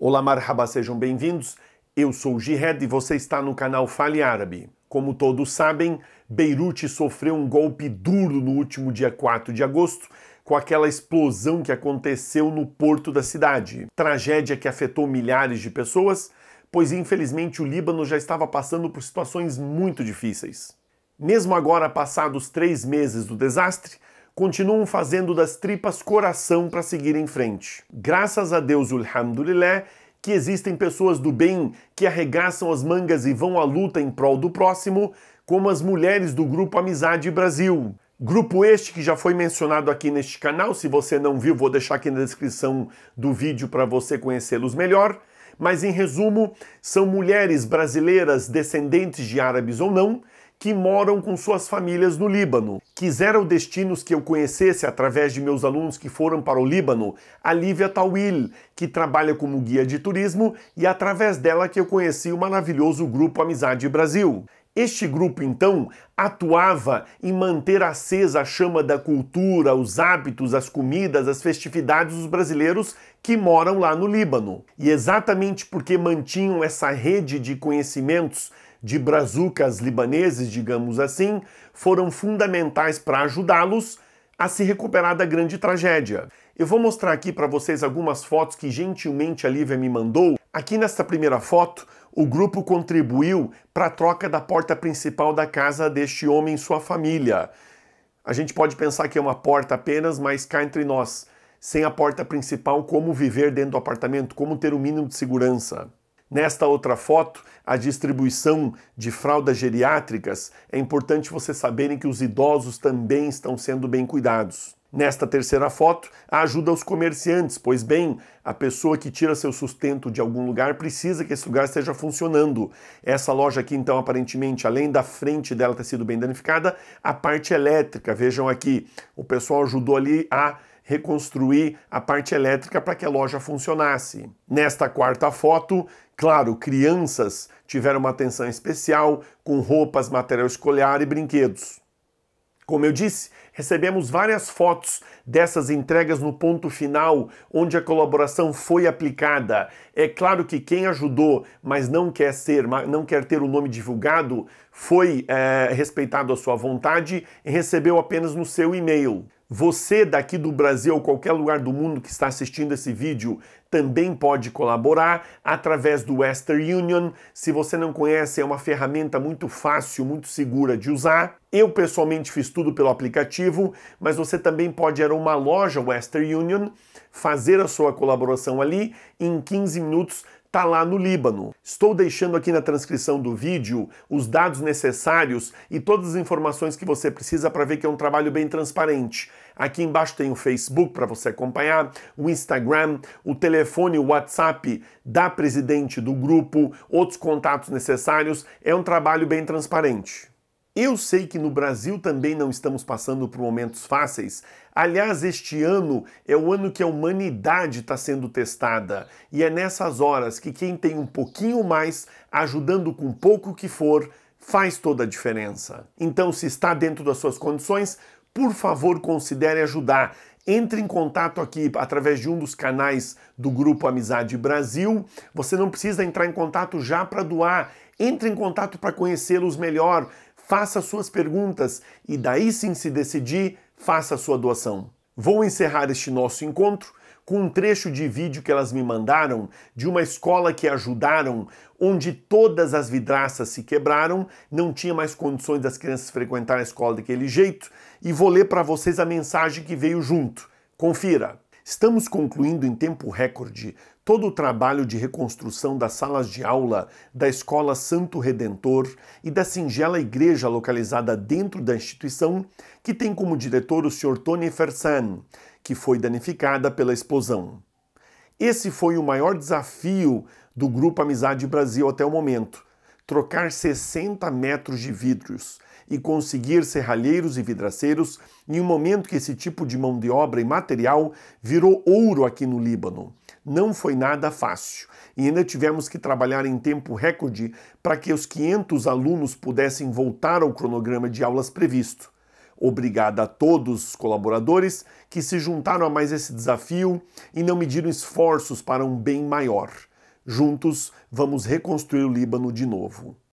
Olá, marhaba, sejam bem-vindos. Eu sou Jihed e você está no canal Fale Árabe. Como todos sabem, Beirute sofreu um golpe duro no último dia 4 de agosto, com aquela explosão que aconteceu no porto da cidade. Tragédia que afetou milhares de pessoas, pois infelizmente o Líbano já estava passando por situações muito difíceis. Mesmo agora, passados três meses do desastre, continuam fazendo das tripas coração para seguir em frente. Graças a Deus, alhamdulillah, que existem pessoas do bem que arregaçam as mangas e vão à luta em prol do próximo, como as mulheres do grupo Amizade Brasil. Grupo este que já foi mencionado aqui neste canal, se você não viu, vou deixar aqui na descrição do vídeo para você conhecê-los melhor. Mas em resumo, são mulheres brasileiras descendentes de árabes ou não, que moram com suas famílias no Líbano. Quiseram destinos que eu conhecesse através de meus alunos que foram para o Líbano, a Lívia Tawil, que trabalha como guia de turismo, e através dela que eu conheci o maravilhoso grupo Amizade Brasil. Este grupo, então, atuava em manter acesa a chama da cultura, os hábitos, as comidas, as festividades dos brasileiros que moram lá no Líbano. E exatamente porque mantinham essa rede de conhecimentos de brazucas libaneses, digamos assim, foram fundamentais para ajudá-los a se recuperar da grande tragédia. Eu vou mostrar aqui para vocês algumas fotos que gentilmente a Lívia me mandou. Aqui nesta primeira foto, o grupo contribuiu para a troca da porta principal da casa deste homem e sua família. A gente pode pensar que é uma porta apenas, mas cá entre nós, sem a porta principal, como viver dentro do apartamento, como ter o um mínimo de segurança. Nesta outra foto, a distribuição de fraldas geriátricas, é importante vocês saberem que os idosos também estão sendo bem cuidados. Nesta terceira foto, a ajuda aos comerciantes, pois bem, a pessoa que tira seu sustento de algum lugar precisa que esse lugar esteja funcionando. Essa loja aqui, então, aparentemente, além da frente dela ter sido bem danificada, a parte elétrica, vejam aqui, o pessoal ajudou ali a reconstruir a parte elétrica para que a loja funcionasse. Nesta quarta foto, claro, crianças tiveram uma atenção especial com roupas, material escolar e brinquedos. Como eu disse, recebemos várias fotos dessas entregas no ponto final, onde a colaboração foi aplicada. É claro que quem ajudou, mas não quer ser, não quer ter o nome divulgado, foi é, respeitado a sua vontade e recebeu apenas no seu e-mail. Você daqui do Brasil ou qualquer lugar do mundo que está assistindo esse vídeo também pode colaborar através do Western Union. Se você não conhece, é uma ferramenta muito fácil, muito segura de usar. Eu pessoalmente fiz tudo pelo aplicativo, mas você também pode ir a uma loja Western Union, fazer a sua colaboração ali em 15 minutos está lá no Líbano. Estou deixando aqui na transcrição do vídeo os dados necessários e todas as informações que você precisa para ver que é um trabalho bem transparente. Aqui embaixo tem o Facebook para você acompanhar, o Instagram, o telefone, o WhatsApp da presidente do grupo, outros contatos necessários. É um trabalho bem transparente. Eu sei que no Brasil também não estamos passando por momentos fáceis. Aliás, este ano é o ano que a humanidade está sendo testada. E é nessas horas que quem tem um pouquinho mais, ajudando com pouco que for, faz toda a diferença. Então, se está dentro das suas condições, por favor, considere ajudar. Entre em contato aqui através de um dos canais do grupo Amizade Brasil. Você não precisa entrar em contato já para doar. Entre em contato para conhecê-los melhor faça suas perguntas e daí sim se decidir, faça a sua doação. Vou encerrar este nosso encontro com um trecho de vídeo que elas me mandaram de uma escola que ajudaram, onde todas as vidraças se quebraram, não tinha mais condições das crianças frequentar a escola daquele jeito, e vou ler para vocês a mensagem que veio junto. Confira. Estamos concluindo em tempo recorde todo o trabalho de reconstrução das salas de aula da Escola Santo Redentor e da singela igreja localizada dentro da instituição, que tem como diretor o Sr. Tony Fersan, que foi danificada pela explosão. Esse foi o maior desafio do Grupo Amizade Brasil até o momento: trocar 60 metros de vidros e conseguir serralheiros e vidraceiros em um momento que esse tipo de mão de obra e material virou ouro aqui no Líbano. Não foi nada fácil e ainda tivemos que trabalhar em tempo recorde para que os 500 alunos pudessem voltar ao cronograma de aulas previsto. Obrigada a todos os colaboradores que se juntaram a mais esse desafio e não mediram esforços para um bem maior. Juntos, vamos reconstruir o Líbano de novo.